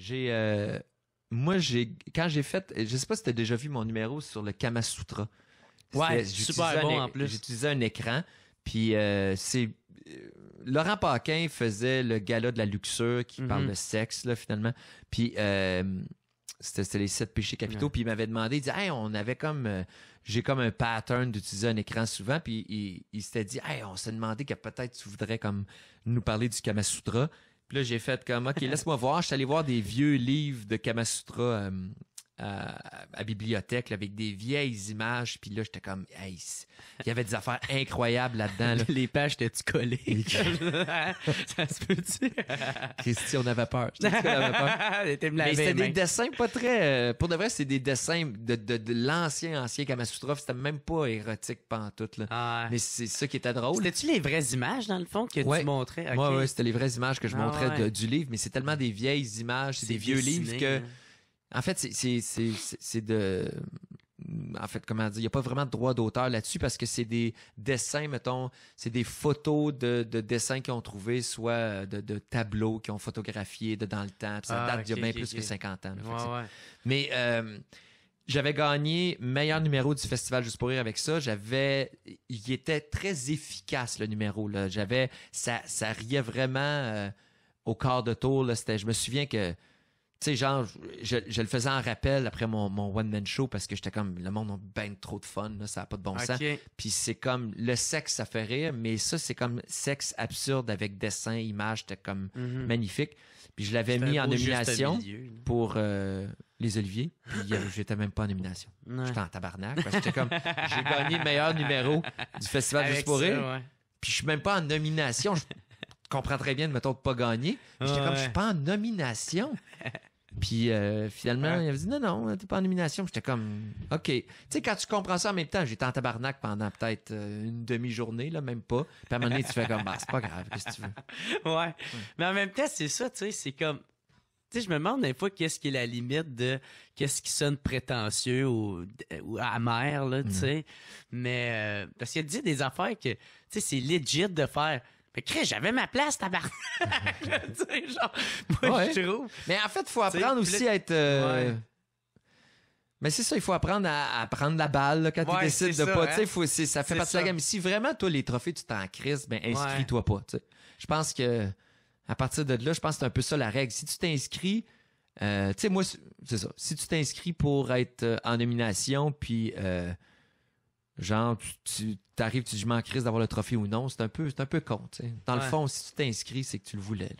J'ai euh, moi j'ai quand j'ai fait, je sais pas si tu as déjà vu mon numéro sur le Kama Sutra. Ouais, super bon en plus. J'utilisais un écran puis euh, c'est euh, Laurent Paquin faisait le gala de la luxure qui parle mhm. de sexe là finalement. Puis euh, c'était les sept péchés capitaux puis il m'avait demandé il dit on avait comme j'ai comme un pattern d'utiliser un écran souvent puis il, s'était dit on s'est demandé que peut-être tu voudrais comme nous parler du Kama puis là, j'ai fait comme, OK, laisse-moi voir. Je suis allé voir des vieux livres de Kamasutra euh, à euh, à bibliothèque avec des vieilles images. Puis là, j'étais comme, hey, il y avait des affaires incroyables là-dedans. Les pages étaient-tu collées? ça se peut dire Christy, on avait peur. Mais c'était des dessins pas très... Euh, pour de vrai, c'est des dessins de, de, l'ancien, ancien Kamasutra. C'était même pas érotique pantoute. Là. Ah. Mais c'est ça qui était drôle. C'était-tu les vraies images, dans le fond, que tu montrais? Oui, c'était les vraies images que je ah, montrais du livre. Mais c'est tellement des vieilles images, c'est des vieux livres que... Hein. En fait, c'est de en fait, comment dire, il n'y a pas vraiment de droit d'auteur là-dessus parce que c'est des dessins, mettons, c'est des photos de, dessins qu'ils ont trouvés, soit de, tableaux qu'ils ont photographiés de dans le temps. ça ah, date d'il y a bien plus que 50 ans. Mais euh, j'avais gagné meilleur numéro du festival juste pour rire avec ça. J'avais, il était très efficace le numéro J'avais, ça, ça riait vraiment euh, au quart de tour là. C'était, je me souviens que tu sais, genre, je, le faisais en rappel après mon, one-man show parce que j'étais comme, le monde a bien trop de fun, là, ça n'a pas de bon sens. Puis c'est comme, le sexe, ça fait rire, mais ça, c'est comme sexe absurde avec dessin, image, c'était comme mhm. magnifique. Puis je l'avais mis en nomination pour euh, Les Oliviers, puis euh, j'étais même pas en nomination. J'étais en tabarnak parce que j'étais comme, j'ai gagné le meilleur numéro du Festival du Juste Puis je suis même pas en nomination. Je comprends très bien, de de pas gagner. J'étais comme, je suis pas en nomination. Puis euh, finalement, il avait dit non, non, t'es pas en nomination. J'étais comme, OK. Tu sais, quand tu comprends ça en même temps, j'étais en tabarnak pendant peut-être euh, une demi-journée, là, même pas. Puis à un moment donné, tu fais comme, bah, c'est pas grave, qu'est-ce que tu veux. Ouais. Mais en même temps, c'est ça, tu sais, c'est comme, tu sais, je me demande des fois qu'est-ce qui est la limite de qu'est-ce qui sonne prétentieux ou, euh, ou amer, là, tu mm. sais. Mais, parce qu'il dit des affaires que, tu sais, c'est legit de faire. Mais Chris, j'avais ma place, tabarnak. tu sais, genre, je trouve. Mais en fait, il faut apprendre aussi à être. Euh, Mais c'est ça, il faut apprendre à, prendre la balle quand hein. tu décides de pas. ça fait partie de la gamme. Si vraiment, toi, les trophées, tu t'en crises, ben inscris-toi pas. Je pense que à partir de là, je pense que c'est un peu ça la règle. Si tu t'inscris, euh, tu sais, moi, c'est ça. Si tu t'inscris pour être euh, en nomination, puis euh, genre tu t'arrives tu, tu dis je m'en d'avoir le trophée ou non c'est un peu c'est un peu con dans le fond si tu t'inscris c'est que tu le voulais